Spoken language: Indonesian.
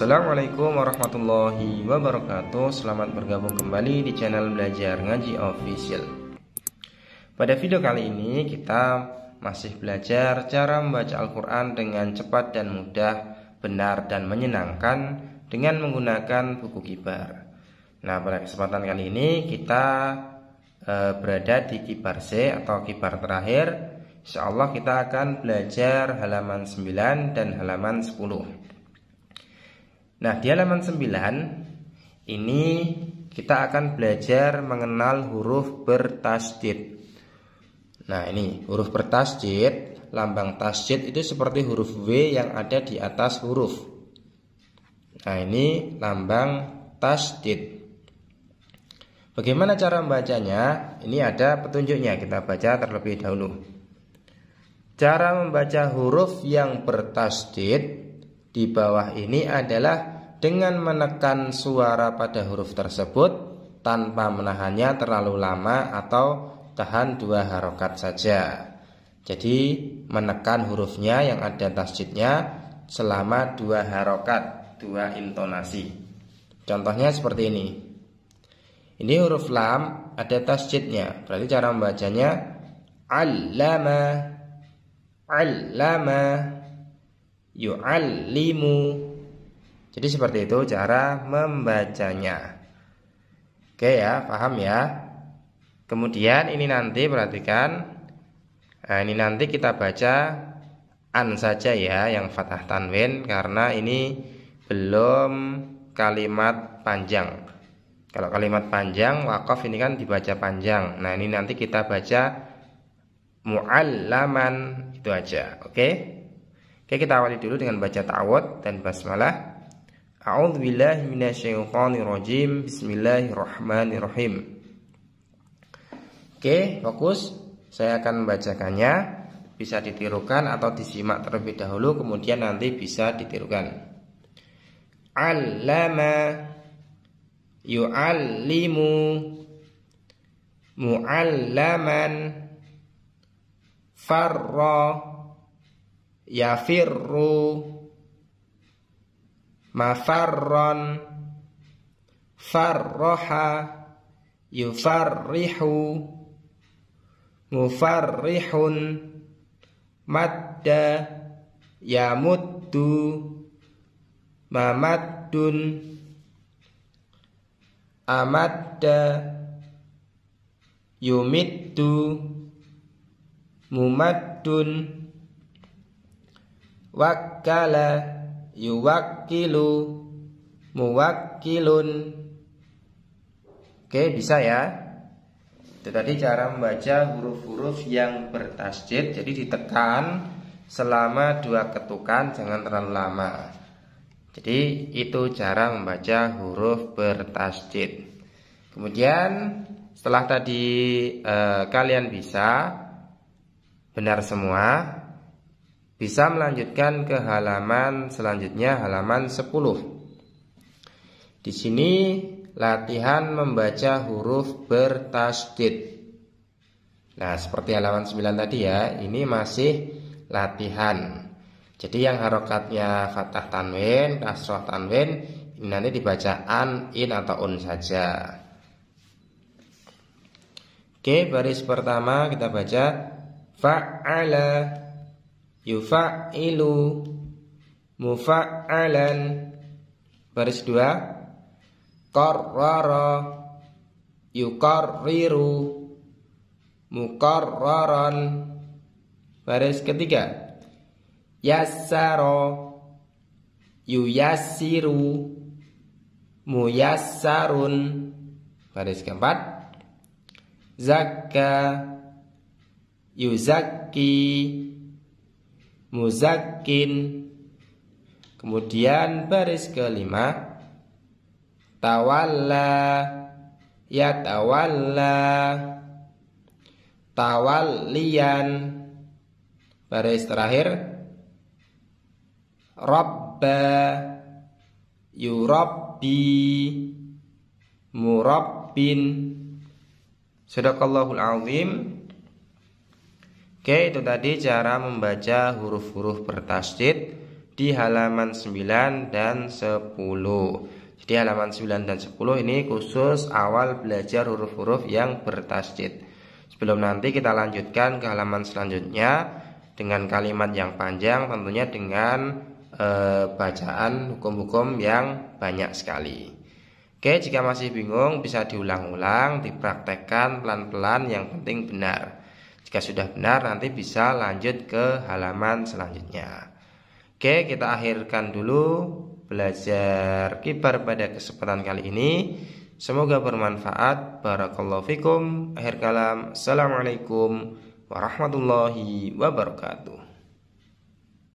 Assalamualaikum warahmatullahi wabarakatuh Selamat bergabung kembali di channel Belajar Ngaji Official Pada video kali ini kita masih belajar cara membaca Al-Quran dengan cepat dan mudah Benar dan menyenangkan dengan menggunakan buku kibar Nah pada kesempatan kali ini kita e, berada di kibar C atau kibar terakhir Insya Allah kita akan belajar halaman 9 dan halaman 10 Nah, di halaman 9 ini kita akan belajar mengenal huruf bertasjid. Nah, ini huruf bertasjid, lambang tasjid itu seperti huruf W yang ada di atas huruf. Nah, ini lambang tasjid. Bagaimana cara membacanya? Ini ada petunjuknya, kita baca terlebih dahulu. Cara membaca huruf yang bertasjid di bawah ini adalah dengan menekan suara pada huruf tersebut tanpa menahannya terlalu lama atau tahan dua harokat saja. Jadi menekan hurufnya yang ada tasjidnya selama dua harokat, dua intonasi. Contohnya seperti ini. Ini huruf lam ada tasjidnya, berarti cara membacanya allama allama yu'allimu jadi seperti itu cara membacanya oke ya paham ya kemudian ini nanti perhatikan nah ini nanti kita baca an saja ya yang fathah tanwin karena ini belum kalimat panjang kalau kalimat panjang wakaf ini kan dibaca panjang nah ini nanti kita baca mu'allaman itu aja oke okay? Oke, kita awali dulu dengan baca ta'awud dan basmalah. A'udzubillahi minasyaitonirrajim. Bismillahirrahmanirrahim. Oke, fokus. Saya akan membacakannya. Bisa ditirukan atau disimak terlebih dahulu kemudian nanti bisa ditirukan. Allama yu'allimu mu'allaman farra yafirru mafarron farroha yufarrihu mufarrihun madda yamuddu mamaddun amadda yumiddu mumaddun Wakala, yuwakilu muwakilun. Oke bisa ya Itu tadi cara membaca huruf-huruf yang bertasjid Jadi ditekan selama dua ketukan jangan terlalu lama Jadi itu cara membaca huruf bertasjid Kemudian setelah tadi eh, kalian bisa Benar semua bisa melanjutkan ke halaman selanjutnya halaman 10. Di sini latihan membaca huruf bertasdid. Nah, seperti halaman 9 tadi ya, ini masih latihan. Jadi yang harokatnya fathah tanwin, kasrah tanwin, ini nanti dibaca an, in atau un saja. Oke, baris pertama kita baca fa'ala yufa'ilu mufa'alan baris dua qarrara yukarriru mukarraran baris ketiga yassaro yuyassiru muyassarun baris keempat zakka yuzakki muzakin kemudian baris kelima tawalla ya tawalla tawallian baris terakhir robba yurabbi murabbin sadaqallahul azim Oke, itu tadi cara membaca huruf-huruf bertasjid di halaman 9 dan 10. Jadi halaman 9 dan 10 ini khusus awal belajar huruf-huruf yang bertasjid. Sebelum nanti kita lanjutkan ke halaman selanjutnya dengan kalimat yang panjang tentunya dengan e, bacaan hukum-hukum yang banyak sekali. Oke, jika masih bingung bisa diulang-ulang, dipraktekkan pelan-pelan yang penting benar. Jika sudah benar nanti bisa lanjut ke halaman selanjutnya. Oke, kita akhirkan dulu belajar kibar pada kesempatan kali ini. Semoga bermanfaat. Barakallahu fikum. Akhir kalam. Assalamualaikum warahmatullahi wabarakatuh.